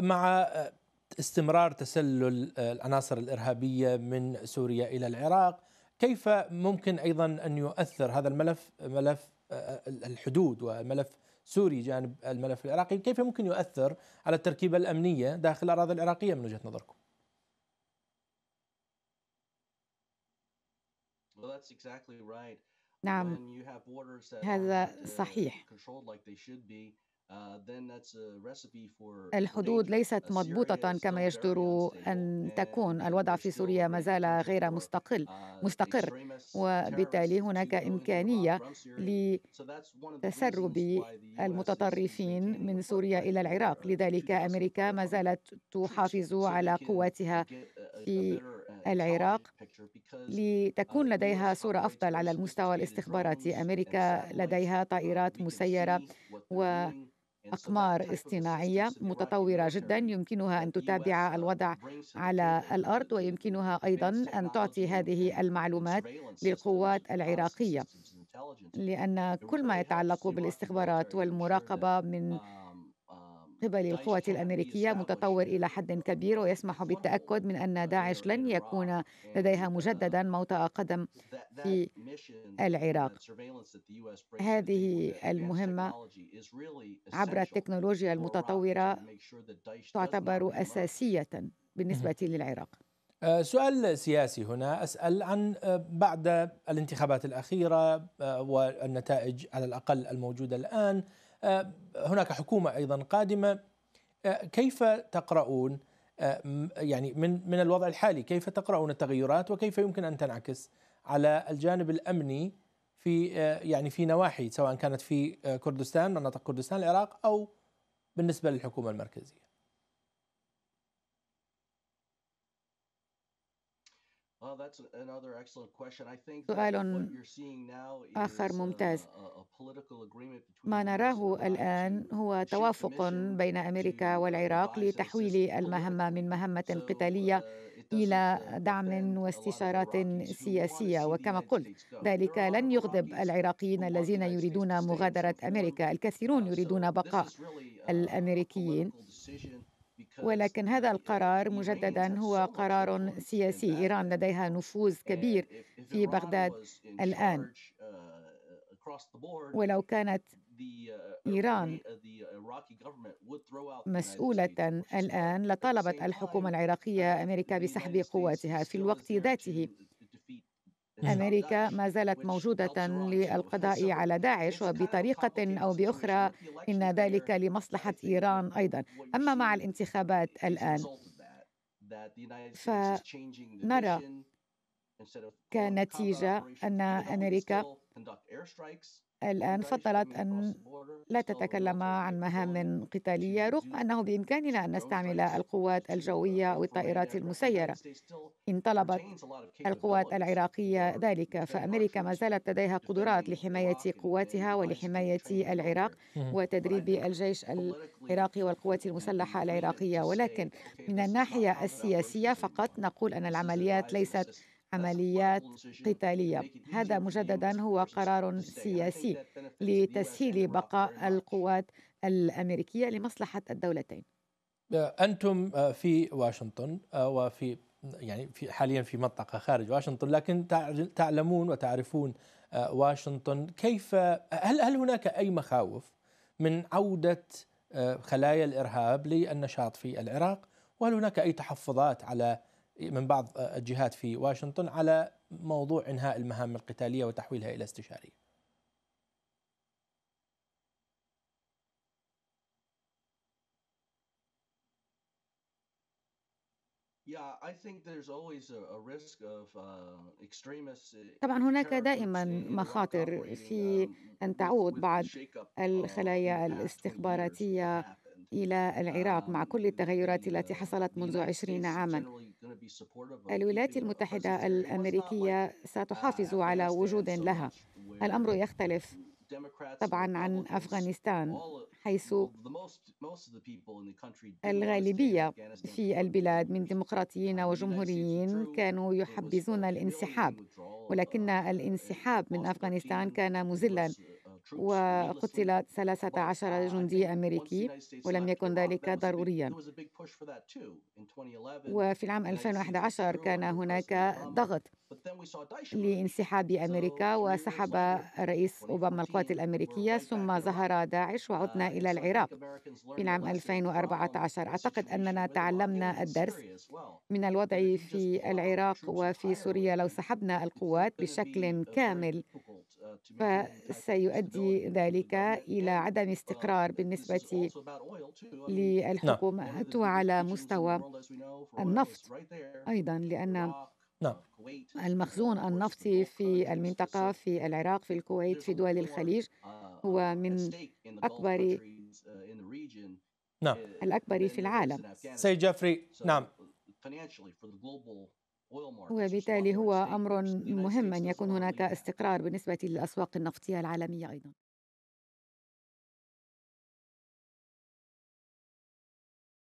مع استمرار تسلل العناصر الارهابيه من سوريا الى العراق كيف ممكن ايضا ان يؤثر هذا الملف ملف الحدود وملف سوري جانب الملف العراقي كيف ممكن يؤثر على التركيبه الامنيه داخل الاراضي العراقيه من وجهه نظركم؟ نعم هذا uh, صحيح Uh, الحدود ليست مضبوطة كما يجدر أن تكون الوضع في سوريا ما زال غير مستقل مستقر uh, وبالتالي هناك إمكانية لتسرب المتطرفين من سوريا إلى العراق لذلك أمريكا ما زالت تحافظ على قواتها في uh, العراق لتكون لديها صورة أفضل على المستوى الاستخباراتي أمريكا لديها طائرات مسيرة و يعني أقمار اصطناعية متطورة جدا يمكنها أن أيوة، تتابع الوضع على الأرض ويمكنها أيضا أن تعطي هذه المعلومات للقوات العراقية لأن كل ما يتعلق بالاستخبارات والمراقبة من قبل القوة الأمريكية متطور إلى حد كبير ويسمح بالتأكد من أن داعش لن يكون لديها مجددا موطأ قدم في العراق هذه المهمة عبر التكنولوجيا المتطورة تعتبر أساسية بالنسبة للعراق آه، سؤال سياسي هنا أسأل عن آه، بعد الانتخابات الأخيرة آه، والنتائج على الأقل الموجودة الآن هناك حكومة أيضا قادمة كيف تقرؤون يعني من من الوضع الحالي كيف تقرؤون التغيرات وكيف يمكن أن تنعكس على الجانب الأمني في يعني في نواحي سواء كانت في كردستان مناطق كردستان العراق أو بالنسبة للحكومة المركزية Oh, سؤال آخر uh, ممتاز ما نراه الآن هو توافق بين أمريكا والعراق لتحويل المهمة من مهمة uh, قتالية إلى uh, دعم واستشارات سياسية وكما قلت ذلك لن يغضب العراقيين الذين يريدون مغادرة أمريكا الكثيرون يريدون بقاء الأمريكيين ولكن هذا القرار مجددا هو قرار سياسي ايران لديها نفوذ كبير في بغداد الان ولو كانت إيران مسؤولة الآن لطالبت الحكومة العراقية أمريكا بسحب قواتها في الوقت ذاته أمريكا ما زالت موجودة للقضاء على داعش وبطريقة أو بأخرى إن ذلك لمصلحة إيران أيضا أما مع الانتخابات الآن فنرى كنتيجة أن أمريكا الآن فضلت أن لا تتكلم عن مهام قتالية رغم أنه بإمكاننا أن نستعمل القوات الجوية والطائرات المسيرة إن طلبت القوات العراقية ذلك فأمريكا ما زالت لديها قدرات لحماية قواتها ولحماية العراق وتدريب الجيش العراقي والقوات المسلحة العراقية ولكن من الناحية السياسية فقط نقول أن العمليات ليست عمليات قتالية هذا مجددا هو قرار سياسي لتسهيل بقاء القوات الأمريكية لمصلحة الدولتين آه، أنتم آه، في واشنطن آه، وفي يعني في حاليا في منطقة خارج واشنطن لكن تعلمون وتعرفون واشنطن كيف هل هل هناك أي مخاوف من عودة خلايا الإرهاب للنشاط في العراق وهل هناك أي تحفظات على من بعض الجهات في واشنطن على موضوع انهاء المهام القتاليه وتحويلها الى استشاريه. Uh, eh, طبعا هناك دائما مخاطر في um, ان تعود بعض الخلايا الاستخباراتيه إلى العراق مع كل التغيرات التي حصلت منذ عشرين عاما الولايات المتحدة الأمريكية ستحافظ على وجود لها الأمر يختلف طبعا عن افغانستان حيث الغالبيه في البلاد من ديمقراطيين وجمهوريين كانوا يحبذون الانسحاب ولكن الانسحاب من افغانستان كان مزلا وقتل 13 آه، جندي أمريكي ولم يكن ذلك ضروريا وفي العام 2011 كان هناك ضغط لانسحاب أمريكا وسحب الرئيس أوباما القوات الأمريكية ثم ظهر داعش وعدنا uh, إلى العراق في العام 2014 أعتقد أننا تعلمنا الدرس من الوضع في العراق وفي سوريا لو سحبنا القوات بشكل كامل فسيؤدي ذلك إلى عدم استقرار بالنسبة للحكومات وعلى مستوى النفط أيضا لأن نعم. المخزون النفطي في المنطقة في العراق في الكويت في دول الخليج uh, هو من أكبر uh, نعم uh, الأكبر في العالم سيد جافري نعم وبالتالي هو امر مهم ان يكون هناك استقرار بالنسبه للاسواق النفطيه العالميه ايضا